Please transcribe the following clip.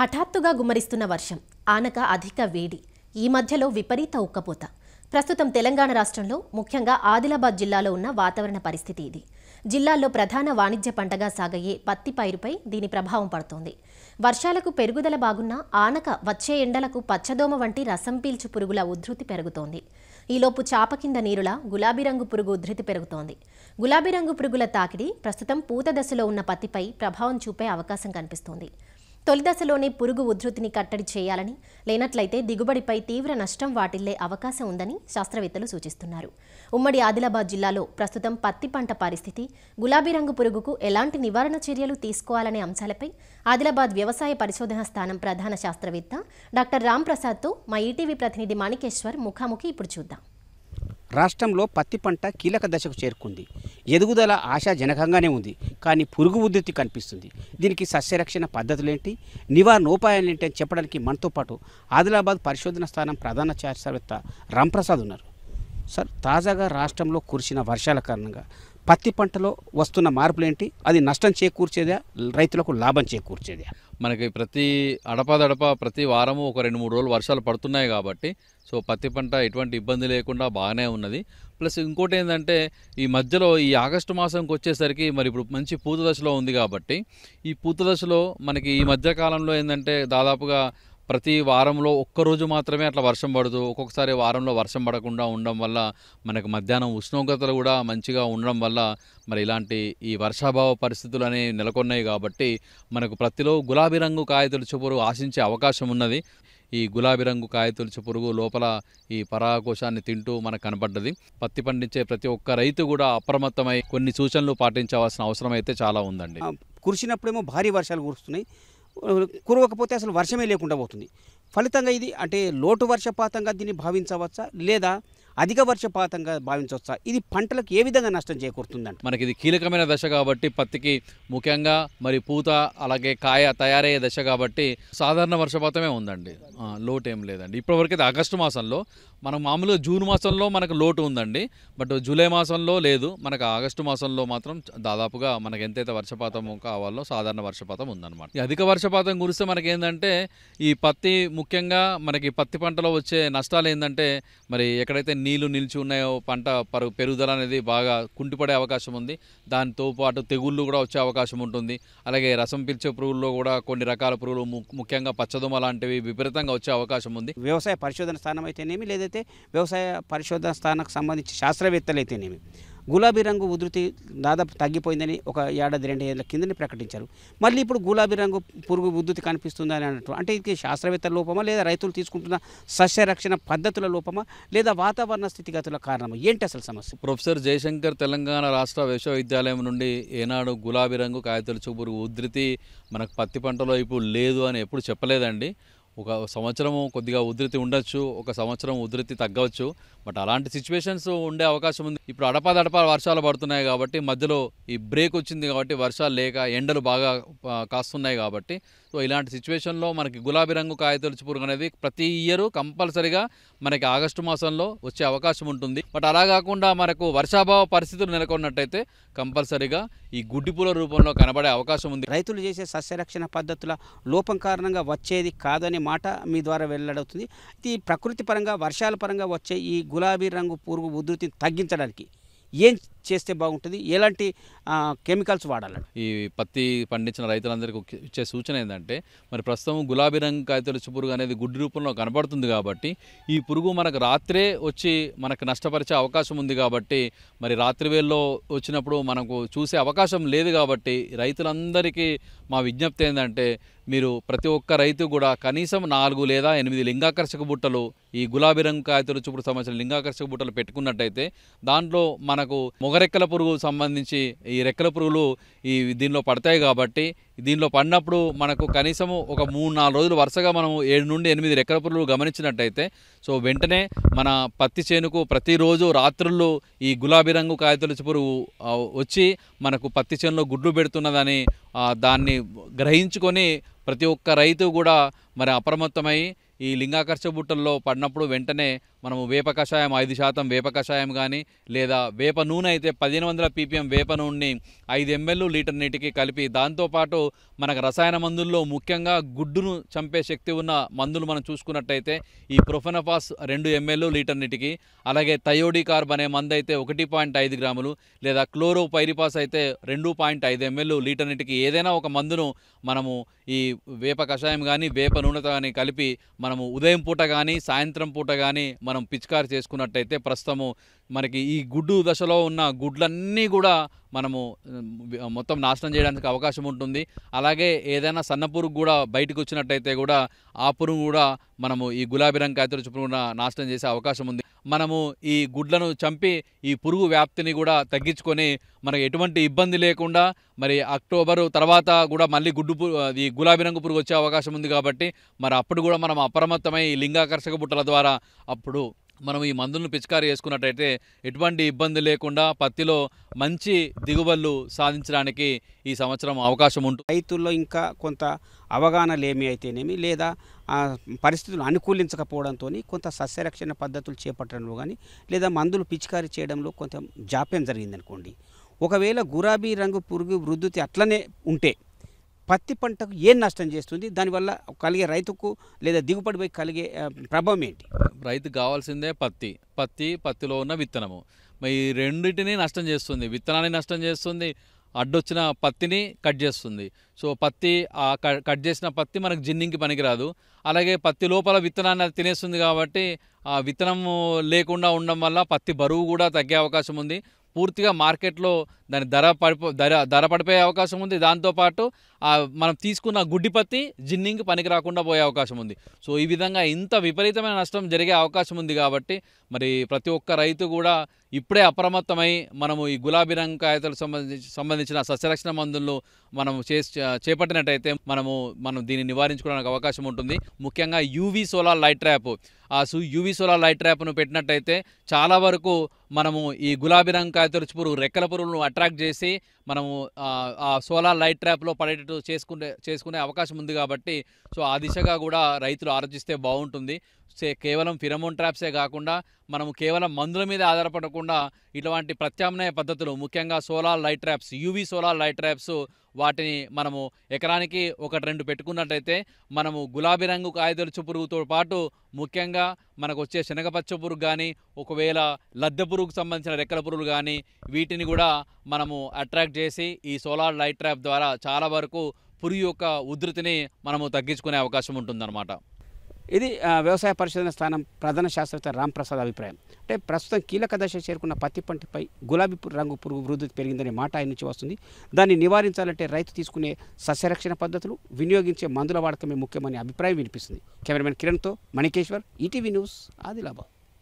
హఠాత్తుగా గుమ్మరిస్తున్న వర్షం ఆనక అధిక వేడి ఈ మధ్యలో విపరీత ఉక్కపోత ప్రస్తుతం తెలంగాణ రాష్ట్రంలో ముఖ్యంగా ఆదిలాబాద్ జిల్లాలో ఉన్న వాతావరణ పరిస్థితి ఇది జిల్లాల్లో ప్రధాన వాణిజ్య పంటగా సాగయ్యే పత్తి పైరుపై దీని ప్రభావం పడుతోంది వర్షాలకు పెరుగుదల బాగున్నా ఆనక వచ్చే ఎండలకు పచ్చదోమ వంటి రసం పీల్చు పురుగుల ఉధృతి పెరుగుతోంది ఈలోపు చాప కింద నీరులా గులాబీ రంగు పురుగు ఉధృతి పెరుగుతోంది గులాబీ రంగు పురుగుల తాకిడి ప్రస్తుతం పూత దశలో ఉన్న పత్తిపై ప్రభావం చూపే అవకాశం కనిపిస్తోంది తొలిదశలోనే పురుగు ఉధృతిని కట్టడి చేయాలని లేనట్లయితే దిగుబడిపై తీవ్ర నష్టం వాటిల్లే అవకాశం ఉందని శాస్త్రవేత్తలు సూచిస్తున్నారు ఉమ్మడి ఆదిలాబాద్ జిల్లాలో ప్రస్తుతం పత్తి పంట పరిస్థితి గులాబీ రంగు పురుగుకు ఎలాంటి నివారణ చర్యలు తీసుకోవాలనే అంశాలపై ఆదిలాబాద్ వ్యవసాయ పరిశోధన స్థానం ప్రధాన శాస్త్రవేత్త డాక్టర్ రామ్ ప్రసాద్తో మా ఈటీవీ ప్రతినిధి మాణికేశ్వర్ ముఖాముఖి ఇప్పుడు చూద్దాం రాష్ట్రంలో పత్తి పంట కీలక దశకు చేరుకుంది ఎదుగుదల ఆశాజనకంగానే ఉంది కానీ పురుగు ఉద్ధృతి కనిపిస్తుంది దీనికి సస్యరక్షణ పద్ధతులేంటి ఏంటి అని చెప్పడానికి మనతో పాటు ఆదిలాబాద్ పరిశోధన స్థానం ప్రధాన శాస్త్రవేత్త రాంప్రసాద్ ఉన్నారు సార్ తాజాగా రాష్ట్రంలో కురిసిన వర్షాల కారణంగా పత్తి పంటలో వస్తున్న మార్పులు ఏంటి అది నష్టం చేకూర్చేదా రైతులకు లాభం చేకూర్చేదా మనకి ప్రతి అడపాదడప ప్రతి వారము ఒక రెండు మూడు రోజులు వర్షాలు పడుతున్నాయి కాబట్టి సో పత్తి పంట ఎటువంటి ఇబ్బంది లేకుండా బాగానే ఉన్నది ప్లస్ ఇంకోటి ఏంటంటే ఈ మధ్యలో ఈ ఆగస్టు మాసంకి వచ్చేసరికి మరి ఇప్పుడు మంచి పూత దశలో ఉంది కాబట్టి ఈ పూత దశలో మనకి ఈ మధ్యకాలంలో ఏంటంటే దాదాపుగా ప్రతి వారంలో ఒక్కరోజు మాత్రమే అట్లా వర్షం పడుతూ ఒక్కొక్కసారి వారంలో వర్షం పడకుండా ఉండడం వల్ల మనకు మధ్యాహ్నం ఉష్ణోగ్రతలు కూడా మంచిగా ఉండడం వల్ల మరి ఇలాంటి ఈ వర్షాభావ పరిస్థితులు అనేవి నెలకొన్నాయి కాబట్టి మనకు ప్రతిలో గులాబీ రంగు కాయతులు చూపురు ఆశించే అవకాశం ఉన్నది ఈ గులాబీ రంగు కాయతులుచు పురుగు లోపల ఈ పరాకోశాన్ని తింటూ మనకు కనపడ్డది పత్తి పండించే ప్రతి ఒక్క రైతు కూడా అప్రమత్తమై కొన్ని సూచనలు పాటించవలసిన అవసరం అయితే చాలా ఉందండి కురిసినప్పుడేమో భారీ వర్షాలు కురుస్తున్నాయి కురవకపోతే అసలు వర్షమే లేకుండా పోతుంది ఫలితంగా ఇది అంటే లోటు వర్షపాతంగా దీన్ని భావించవచ్చా లేదా అధిక వర్షపాతంగా భావించవచ్చా ఇది పంటలకు ఏ విధంగా నష్టం చేకూరుతుందండి మనకి ఇది కీలకమైన దశ కాబట్టి పత్తికి ముఖ్యంగా మరి పూత అలాగే కాయ తయారయ్యే దశ కాబట్టి సాధారణ వర్షపాతమే ఉందండి లోటు ఏం లేదండి అయితే ఆగస్టు మాసంలో మనం మామూలుగా జూన్ మాసంలో మనకు లోటు ఉందండి బట్ జూలై మాసంలో లేదు మనకు ఆగస్టు మాసంలో మాత్రం దాదాపుగా మనకు ఎంతైతే వర్షపాతం కావాలో సాధారణ వర్షపాతం ఉందన్నమాట ఈ అధిక వర్షపాతం గురిస్తే మనకి ఏంటంటే ఈ పత్తి ముఖ్యంగా మనకి పత్తి పంటలో వచ్చే నష్టాలు ఏంటంటే మరి ఎక్కడైతే నీళ్లు నిలిచి ఉన్నాయో పంట పరు పెరుగుదల అనేది బాగా కుంటిపడే అవకాశం ఉంది దానితో పాటు తెగుళ్ళు కూడా వచ్చే అవకాశం ఉంటుంది అలాగే రసం పీల్చే పురుగుల్లో కూడా కొన్ని రకాల పురుగులు ముఖ్యంగా పచ్చదుమ లాంటివి విపరీతంగా వచ్చే అవకాశం ఉంది వ్యవసాయ పరిశోధన స్థానం అయితేనేమి లేదైతే వ్యవసాయ పరిశోధన స్థానానికి సంబంధించి శాస్త్రవేత్తలు అయితేనేమి గులాబీ రంగు ఉధృతి దాదాపు తగ్గిపోయిందని ఒక ఏడాది రెండు ఏళ్ళ కిందని ప్రకటించారు మళ్ళీ ఇప్పుడు గులాబీ రంగు పురుగు ఉధృతి కనిపిస్తుందని అన్నట్టు అంటే ఇది శాస్త్రవేత్తల లోపమా లేదా రైతులు తీసుకుంటున్న సస్యరక్షణ పద్ధతుల లోపమా లేదా వాతావరణ స్థితిగతుల కారణమా ఏంటి అసలు సమస్య ప్రొఫెసర్ జయశంకర్ తెలంగాణ రాష్ట్ర విశ్వవిద్యాలయం నుండి ఏనాడు గులాబీ రంగు కాగితలు పురుగు ఉధృతి మనకు పత్తి పంటలో ఇప్పుడు లేదు అని ఎప్పుడు చెప్పలేదండి ఒక సంవత్సరం కొద్దిగా ఉధృతి ఉండొచ్చు ఒక సంవత్సరం ఉధృతి తగ్గవచ్చు బట్ అలాంటి సిచ్యువేషన్స్ ఉండే అవకాశం ఉంది ఇప్పుడు అడపాదడప వర్షాలు పడుతున్నాయి కాబట్టి మధ్యలో ఈ బ్రేక్ వచ్చింది కాబట్టి వర్షాలు లేక ఎండలు బాగా కాస్తున్నాయి కాబట్టి సో ఇలాంటి సిచ్యువేషన్లో మనకి గులాబీ రంగు కాయతొలుచు పురుగు అనేది ప్రతి ఇయర్ కంపల్సరిగా మనకి ఆగస్టు మాసంలో వచ్చే అవకాశం ఉంటుంది బట్ అలా కాకుండా మనకు వర్షాభావ పరిస్థితులు నెలకొన్నట్టయితే కంపల్సరిగా ఈ పూల రూపంలో కనబడే అవకాశం ఉంది రైతులు చేసే సస్యరక్షణ పద్ధతుల లోపం కారణంగా వచ్చేది కాదనే మాట మీ ద్వారా వెళ్ళడవుతుంది ఇది ప్రకృతి పరంగా వర్షాల పరంగా వచ్చే ఈ గులాబీ రంగు పురుగు ఉధృతిని తగ్గించడానికి ఏం చేస్తే బాగుంటుంది ఎలాంటి కెమికల్స్ వాడాలి ఈ పత్తి పండించిన రైతులందరికీ ఇచ్చే సూచన ఏంటంటే మరి ప్రస్తుతం గులాబీ రంగు కాయతొలచి పురుగు అనేది గుడ్డు రూపంలో కనబడుతుంది కాబట్టి ఈ పురుగు మనకు రాత్రే వచ్చి మనకు నష్టపరిచే అవకాశం ఉంది కాబట్టి మరి రాత్రి వేల్లో వచ్చినప్పుడు మనకు చూసే అవకాశం లేదు కాబట్టి రైతులందరికీ మా విజ్ఞప్తి ఏంటంటే మీరు ప్రతి ఒక్క రైతు కూడా కనీసం నాలుగు లేదా ఎనిమిది లింగాకర్షక బుట్టలు ఈ గులాబీ రంగు కాయతలు చూపుడు సంబంధించిన లింగాకర్షక బుట్టలు పెట్టుకున్నట్టయితే దాంట్లో మనకు మొగరెక్కల పురుగు సంబంధించి ఈ రెక్కల పురుగులు ఈ దీనిలో పడతాయి కాబట్టి దీనిలో పడినప్పుడు మనకు కనీసము ఒక మూడు నాలుగు రోజులు వరుసగా మనం ఏడు నుండి ఎనిమిది రెక్కల పురుగులు గమనించినట్టయితే సో వెంటనే మన పత్తి చేనుకు ప్రతిరోజు రాత్రుల్లో ఈ గులాబీ రంగు కాయతొలచి పురుగు వచ్చి మనకు పత్తి చేనులో గుడ్లు పెడుతున్నదని దాన్ని గ్రహించుకొని ప్రతి ఒక్క రైతు కూడా మరి అప్రమత్తమై ఈ లింగాకర్ష బుట్టల్లో పడినప్పుడు వెంటనే మనము వేప కషాయం ఐదు శాతం వేప కషాయం కానీ లేదా వేప నూనె అయితే పదిహేను వందల పీపీఎం వేప నూనెని ఐదు ఎంఎల్ లీటర్ నీటికి కలిపి దాంతోపాటు మనకు రసాయన మందుల్లో ముఖ్యంగా గుడ్డును చంపే శక్తి ఉన్న మందులు మనం చూసుకున్నట్టయితే ఈ ప్రొఫెనఫాస్ రెండు ఎంఎల్ లీటర్ నీటికి అలాగే కార్బ్ అనే మందు అయితే ఒకటి పాయింట్ ఐదు గ్రాములు లేదా క్లోరో పైరిపాస్ అయితే రెండు పాయింట్ ఐదు ఎంఎల్ లీటర్ నీటికి ఏదైనా ఒక మందును మనము ఈ వేప కషాయం కానీ వేప నూనెతో కానీ కలిపి మన మనము ఉదయం పూట కానీ సాయంత్రం పూట కానీ మనం పిచికారి చేసుకున్నట్టయితే ప్రస్తుతము మనకి ఈ గుడ్డు దశలో ఉన్న గుడ్లన్నీ కూడా మనము మొత్తం నాశనం చేయడానికి అవకాశం ఉంటుంది అలాగే ఏదైనా సన్నపురుగు కూడా బయటకు వచ్చినట్టయితే కూడా ఆ పురుగు కూడా మనము ఈ గులాబీ రంగు చుప్పును కూడా నాశనం చేసే అవకాశం ఉంది మనము ఈ గుడ్లను చంపి ఈ పురుగు వ్యాప్తిని కూడా తగ్గించుకొని మనకు ఎటువంటి ఇబ్బంది లేకుండా మరి అక్టోబరు తర్వాత కూడా మళ్ళీ గుడ్డు ఈ గులాబీ రంగు పురుగు వచ్చే అవకాశం ఉంది కాబట్టి మరి అప్పుడు కూడా మనం అప్రమత్తమై లింగాకర్షక బుట్టల ద్వారా అప్పుడు మనం ఈ మందులను పిచికారి చేసుకున్నట్టయితే ఎటువంటి ఇబ్బంది లేకుండా పత్తిలో మంచి దిగుబడులు సాధించడానికి ఈ సంవత్సరం అవకాశం ఉంటుంది రైతుల్లో ఇంకా కొంత అవగాహన లేమి అయితేనేమి లేదా పరిస్థితులు అనుకూలించకపోవడంతో కొంత సస్యరక్షణ పద్ధతులు చేపట్టడంలో కానీ లేదా మందులు పిచికారి చేయడంలో కొంత జాప్యం జరిగిందనుకోండి ఒకవేళ గులాబీ రంగు పురుగు వృద్ధి అట్లనే ఉంటే పత్తి పంటకు ఏం నష్టం చేస్తుంది దానివల్ల కలిగే రైతుకు లేదా దిగుబడిపై కలిగే ప్రభావం ఏంటి రైతు కావాల్సిందే పత్తి పత్తి పత్తిలో ఉన్న విత్తనము ఈ రెండింటిని నష్టం చేస్తుంది విత్తనాన్ని నష్టం చేస్తుంది అడ్డొచ్చిన పత్తిని కట్ చేస్తుంది సో పత్తి కట్ చేసిన పత్తి మనకు జిన్నింగ్కి పనికిరాదు అలాగే పత్తి లోపల విత్తనాన్ని అది తినేస్తుంది కాబట్టి ఆ విత్తనం లేకుండా ఉండడం వల్ల పత్తి బరువు కూడా తగ్గే అవకాశం ఉంది పూర్తిగా మార్కెట్లో దాని ధర పడిపో ధర ధర పడిపోయే అవకాశం ఉంది దాంతోపాటు మనం తీసుకున్న గుడ్డిపత్తి జిన్నింగ్ పనికి రాకుండా పోయే అవకాశం ఉంది సో ఈ విధంగా ఇంత విపరీతమైన నష్టం జరిగే అవకాశం ఉంది కాబట్టి మరి ప్రతి ఒక్క రైతు కూడా ఇప్పుడే అప్రమత్తమై మనము ఈ గులాబీ రంగు కాగితాలకు సంబంధించి సంబంధించిన సస్యరక్షణ మందులను మనము చే చేపట్టినట్టయితే మనము మనం దీన్ని నివారించుకోవడానికి అవకాశం ఉంటుంది ముఖ్యంగా యూవీ సోలార్ లైట్ ట్రాప్ ఆ సు యూవీ సోలార్ లైట్ ట్రాప్ను పెట్టినట్టయితే చాలా వరకు మనము ఈ గులాబీ రంగు కాగితల పురుగు రెక్కల పురుగులను అట్రాక్ట్ చేసి మనము ఆ సోలార్ లైట్ ట్రాప్లో పడేటట్టు చేసుకునే చేసుకునే అవకాశం ఉంది కాబట్టి సో ఆ దిశగా కూడా రైతులు ఆలోచిస్తే బాగుంటుంది కేవలం ఫిరమోన్ ట్రాప్సే కాకుండా మనము కేవలం మందుల మీద ఆధారపడకుండా ఇటువంటి ప్రత్యామ్నాయ పద్ధతులు ముఖ్యంగా solar light traps UV solar light traps వాటిని మనము ఎకరానికి ఒకటి రెండు పెట్టుకున్నట్లయితే మనము గులాబీ రంగు కాయదొలుచు పురుగుతో పాటు ముఖ్యంగా మనకు వచ్చే శనగపచ్చ పురుగు కానీ ఒకవేళ లద్దె పురుగుకు సంబంధించిన రెక్కల పురుగులు కానీ వీటిని కూడా మనము అట్రాక్ట్ చేసి ఈ సోలార్ లైట్ ట్రాప్ ద్వారా చాలా వరకు పురుగు యొక్క ఉధృతిని మనము తగ్గించుకునే అవకాశం ఉంటుందన్నమాట ఇది వ్యవసాయ పరిశోధన స్థానం ప్రధాన శాస్త్రవేత్త రాంప్రసాద్ అభిప్రాయం అంటే ప్రస్తుతం కీలక దశ చేరుకున్న పత్తి పంటపై గులాబీ రంగు పురుగు వృద్ధి పెరిగిందనే మాట ఆయన నుంచి వస్తుంది దాన్ని నివారించాలంటే రైతు తీసుకునే సస్యరక్షణ పద్ధతులు వినియోగించే మందుల వాడకమే ముఖ్యమనే అభిప్రాయం వినిపిస్తుంది కెమెరామెన్ కిరణ్తో మణికేశ్వర్ ఈటీవీ న్యూస్ ఆదిలాబాద్